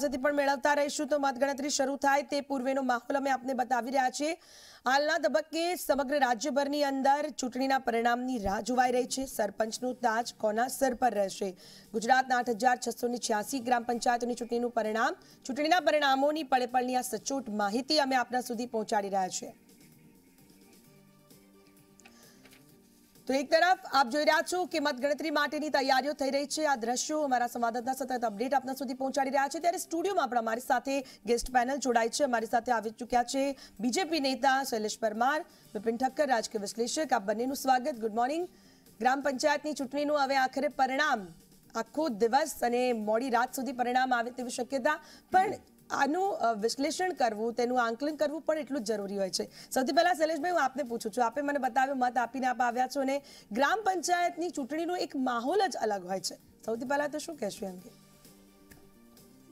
પાસેથી પણ મેળવતા રહીશું તો મતગણતરી શરૂ થાય તે પૂર્વેનો માહોલ અમે આપને બતાવી રહ્યા છીએ હાલના તબક્કે સમગ્ર રાજ્યભરની અંદર ચૂંટણીના પરિણામની રાહ જોવાઈ રહી છે સરપંચનું તાજ કોના સર પર રહેશે ગુજરાતના આઠ હજાર છ્યાસી ગ્રામ પંચાયતોની ચૂંટણીનું પરિણામ ચૂંટણીના પરિણામોની પળેપળની આ સચોટ માહિતી અમે આપના સુધી પહોંચાડી રહ્યા છીએ તો એક તરફ આપ જોઈ રહ્યા છો કે મતગણતરી માટેની તૈયારીઓ થઈ રહી છે આ દ્રશ્યો અમારા સંવાદદાતા સતત અપડેટ આપના સુધી પહોંચાડી રહ્યા છે ત્યારે સ્ટુડિયોમાં પણ અમારી સાથે ગેસ્ટ પેનલ જોડાય છે અમારી સાથે આવી ચૂક્યા છે બીજેપી નેતા શૈલેષ પરમાર બિપિન ઠક્કર રાજકીય વિશ્લેષક આપ બંનેનું સ્વાગત ગુડ મોર્નિંગ ગ્રામ પંચાયતની ચૂંટણીનું હવે આખરે પરિણામ આખો દિવસ અને મોડી રાત સુધી પરિણામ આવે તેવી શક્યતા પણ આનું વિશ્લેષણ કરવું તેનું આંકલન કરવું પણ એટલું જ જરૂરી હોય છે સૌથી પહેલાં શૈલેષભાઈ હું આપને પૂછું છું આપે મને બતાવ્યો મત આપીને આપ આવ્યા છો અને ગ્રામ પંચાયતની ચૂંટણીનો એક માહોલ જ અલગ હોય છે સૌથી પહેલાં તો શું કહેશું એમ કે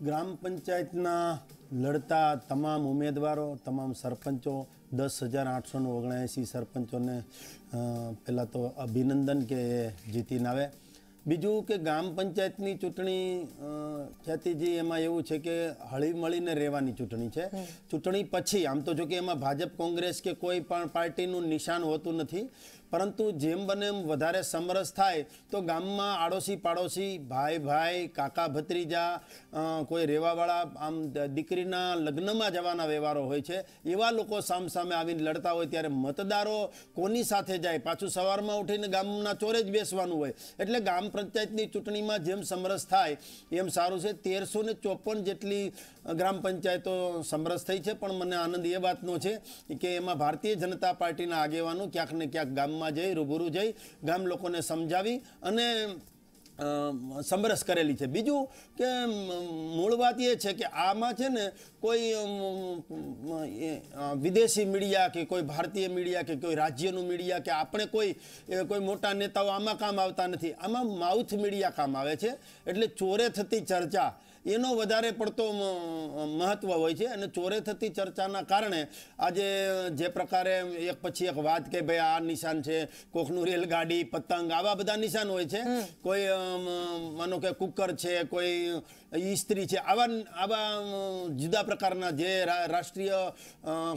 ગ્રામ પંચાયતના લડતા તમામ ઉમેદવારો તમામ સરપંચો દસ હજાર આઠસો ઓગણએંસી સરપંચોને પહેલાં તો અભિનંદન કે જીતીને આવે બીજું કે ગ્રામ પંચાયતની ચૂંટણી ખ્યાતિજી એમાં એવું છે કે હળીમળીને રહેવાની ચૂંટણી છે ચૂંટણી પછી આમ તો જો કે એમાં ભાજપ કોંગ્રેસ કે કોઈ પણ પાર્ટીનું નિશાન હોતું નથી પરંતુ જેમ બને એમ વધારે સમરસ થાય તો ગામમાં આડોશી પાડોશી ભાઈ ભાઈ કાકા ભત્રીજા કોઈ રહેવાવાળા આમ દીકરીના લગ્નમાં જવાના વ્યવહારો હોય છે એવા લોકો સામસામે આવીને લડતા હોય ત્યારે મતદારો કોની સાથે જાય પાછું સવારમાં ઉઠીને ગામના ચોરે જ બેસવાનું હોય એટલે ગામ પંચાયતની ચૂંટણીમાં જેમ સમરસ થાય એમ સારું છે તેરસો ને ચોપન જેટલી ગ્રામ પંચાયતો સમરસ થઈ છે પણ મને આનંદ એ વાતનો છે કે એમાં ભારતીય જનતા પાર્ટીના આગેવાનો ક્યાંક ને ક્યાંક ગામ ગામમાં જઈ રૂબરૂ જઈ ગામ લોકોને સમજાવી અને સમરસ કરેલી છે બીજું કે મૂળ વાત એ છે કે આમાં છે ને કોઈ વિદેશી મીડિયા કે કોઈ ભારતીય મીડિયા કે કોઈ રાજ્યનું મીડિયા કે આપણે કોઈ કોઈ મોટા નેતાઓ આમાં કામ આવતા નથી આમાં માઉથ મીડિયા કામ આવે છે એટલે ચોરે થતી ચર્ચા એનો વધારે પડતો મહત્વ હોય છે અને ચોરે થતી ચર્ચાના કારણે આજે જે પ્રકારે એક પછી એક વાત કે ભાઈ આ નિશાન છે કોકનું રેલગાડી પતંગ આવા બધા નિશાન હોય છે કોઈ માનો કે કુકર છે કોઈ ઇસ્ત્રી છે આવા આવા જુદા પ્રકારના જે રાષ્ટ્રીય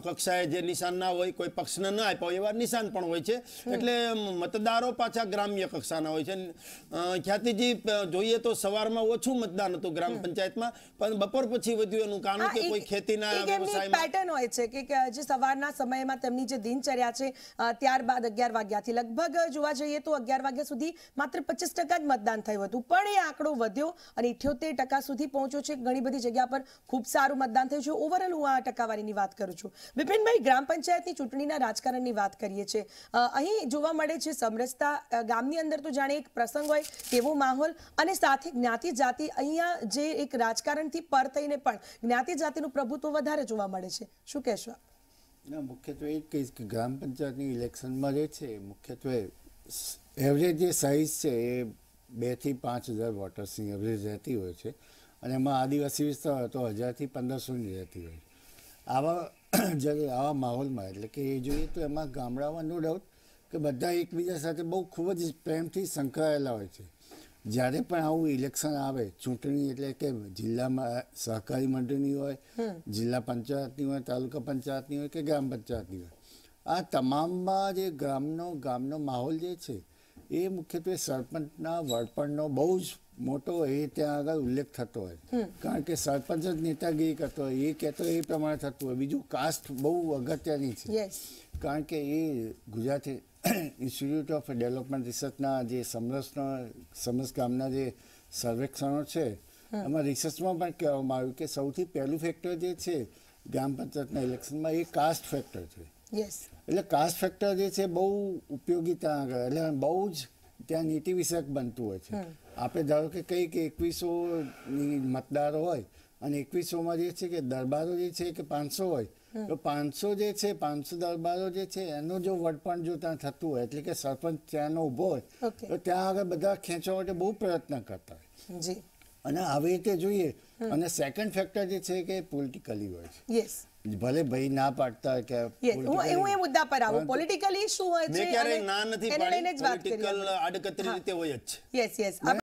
કક્ષાએ જે નિશાન ના હોય કોઈ પક્ષને ના આપ્યા હોય એવા નિશાન પણ હોય છે એટલે મતદારો પાછા ગ્રામ્ય કક્ષાના હોય છે ખ્યાતિજી જોઈએ તો સવારમાં ઓછું મતદાન હતું ગ્રામ પંચાયત પંચાયતમાં પણ બપોર પછી વધ્યું એનું કારણ કે કોઈ ખેતીના વ્યવસાયમાં પેટર્ન હોય છે કે જે સવારના સમયમાં તેમની જે દિનચર્યા છે ત્યારબાદ અગિયાર વાગ્યાથી લગભગ જોવા જઈએ તો અગિયાર વાગ્યા સુધી માત્ર પચીસ જ મતદાન થયું હતું પણ એ આંકડો વધ્યો અને ઇઠ્યોતેર સુધી પહોંચ્યો છે ઘણી બધી જગ્યા પર ખૂબ સારું મતદાન થયું છે ઓવરઓલ હું આ ટકાવારીની વાત કરું છું બિપિનભાઈ ગ્રામ પંચાયતની ચૂંટણીના રાજકારણની વાત કરીએ છીએ અહીં જોવા મળે છે સમરસતા ગામની અંદર તો જાણે એક પ્રસંગ હોય તેવો માહોલ અને સાથે જ્ઞાતિ જાતિ અહીંયા જે એક રાજકારણથી પર થઈને પણ જ્ઞાતિ જાતિનું પ્રભુત્વ વધારે જોવા મળે છે શું કહેશો ના મુખ્યત્વે એ કહીશ કે ગ્રામ પંચાયતની ઇલેક્શનમાં જે છે મુખ્યત્વે એવરેજ જે સાઇઝ છે એ બેથી પાંચ હજાર વોટર્સની એવરેજ રહેતી હોય છે અને એમાં આદિવાસી વિસ્તાર તો હજારથી પંદરસોની રહેતી હોય આવા જગ્યા આવા માહોલમાં એટલે કે એ જોઈએ તો એમાં ગામડામાં નો ડાઉટ કે બધા એકબીજા સાથે બહુ ખૂબ જ પ્રેમથી સંકળાયેલા હોય છે જ્યારે પણ આવું ઇલેક્શન આવે ચૂંટણી એટલે કે જિલ્લામાં સહકારી મંડળની હોય જિલ્લા પંચાયતની હોય તાલુકા પંચાયતની હોય કે ગ્રામ પંચાયતની હોય આ તમામમાં જે ગ્રામનો ગામનો માહોલ જે છે એ મુખ્યત્વે સરપંચના વડપણનો બહુ જ મોટો એ ત્યાં આગળ ઉલ્લેખ થતો હોય કારણ કે સરપંચ જ નેતાગીરી કરતો હોય એ કહેતો એ પ્રમાણે થતું હોય બીજું કાસ્ટ બહુ અગત્યની છે કારણ કે એ ગુજરાતી ઇન્સ્ટિટ્યૂટ ઓફ ડેવલપમેન્ટ રિસર્ચના જે સમરસના સમરસ ગામના જે સર્વેક્ષણો છે એમાં રિસર્ચમાં પણ કહેવામાં આવ્યું કે સૌથી પહેલું ફેક્ટર જે છે ગ્રામ પંચાયતના ઇલેક્શનમાં એ કાસ્ટ ફેક્ટર છે એટલે કાસ્ટ ફેક્ટર જે છે બહુ ઉપયોગીતા એટલે બહુ જ ત્યાં નીતિ વિષયક બનતું હોય છે આપણે ધારો કે કંઈક એકવીસોની મતદાર હોય અને એકવીસોમાં જે છે કે દરબારો જે છે કે પાંચસો હોય તો પાંચસો જે છે પાંચસો દરબારો જે છે એનું જો વડપણ જો ત્યાં થતું હોય એટલે કે સરપંચ ત્યાંનો ઊભો હોય તો ત્યાં આગળ બધા ખેંચવા માટે બહુ પ્રયત્ન કરતા હોય અને આવી રીતે જોઈએ અને સેકન્ડ ફેક્ટર જે છે કે પોલિટિકલી હોય છે ભલે ભાઈ ના પાડતા કે હું એ મુદ્દા પર આવું પોલિટિકલી શું હોય છે મેં ક્યારે ના નથી પાડી પોલિટિકલ આડકતરી રીતે હોય જ છે યસ યસ